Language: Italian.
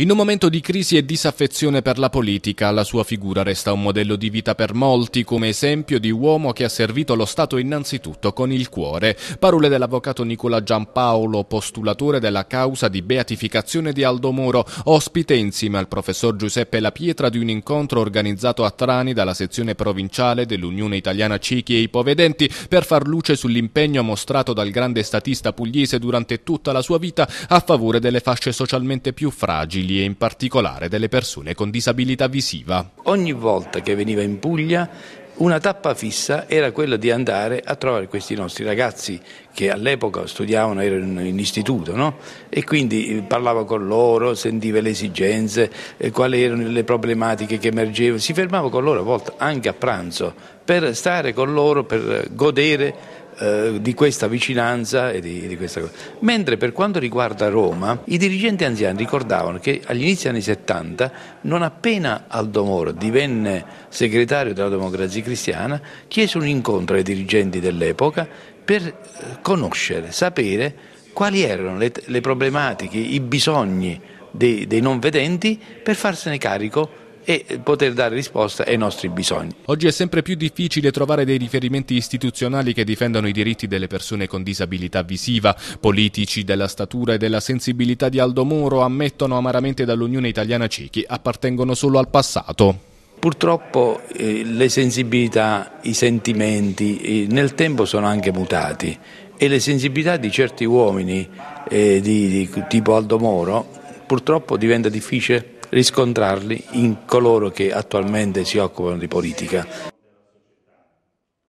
In un momento di crisi e disaffezione per la politica, la sua figura resta un modello di vita per molti, come esempio di uomo che ha servito lo Stato innanzitutto con il cuore. Parole dell'avvocato Nicola Giampaolo, postulatore della causa di beatificazione di Aldo Moro, ospite insieme al professor Giuseppe La Pietra di un incontro organizzato a Trani dalla sezione provinciale dell'Unione Italiana Ciechi e Ipovedenti per far luce sull'impegno mostrato dal grande statista pugliese durante tutta la sua vita a favore delle fasce socialmente più fragili e in particolare delle persone con disabilità visiva. Ogni volta che veniva in Puglia una tappa fissa era quella di andare a trovare questi nostri ragazzi che all'epoca studiavano, erano in istituto, no? e quindi eh, parlava con loro, sentiva le esigenze, eh, quali erano le problematiche che emergevano, si fermava con loro a volte anche a pranzo per stare con loro, per godere eh, di questa vicinanza e di, di, questa cosa. Mentre per quanto riguarda Roma, i dirigenti anziani ricordavano che agli inizi anni 70, non appena Aldo Moro divenne segretario della Democrazia Cristiana, chiese un incontro ai dirigenti dell'epoca per eh, conoscere, sapere quali erano le, le problematiche, i bisogni dei, dei non vedenti per farsene carico e poter dare risposta ai nostri bisogni. Oggi è sempre più difficile trovare dei riferimenti istituzionali che difendano i diritti delle persone con disabilità visiva. Politici della statura e della sensibilità di Aldo Moro ammettono amaramente dall'Unione Italiana Ciechi appartengono solo al passato. Purtroppo eh, le sensibilità, i sentimenti eh, nel tempo sono anche mutati e le sensibilità di certi uomini eh, di, di, tipo Aldo Moro purtroppo diventa difficile riscontrarli in coloro che attualmente si occupano di politica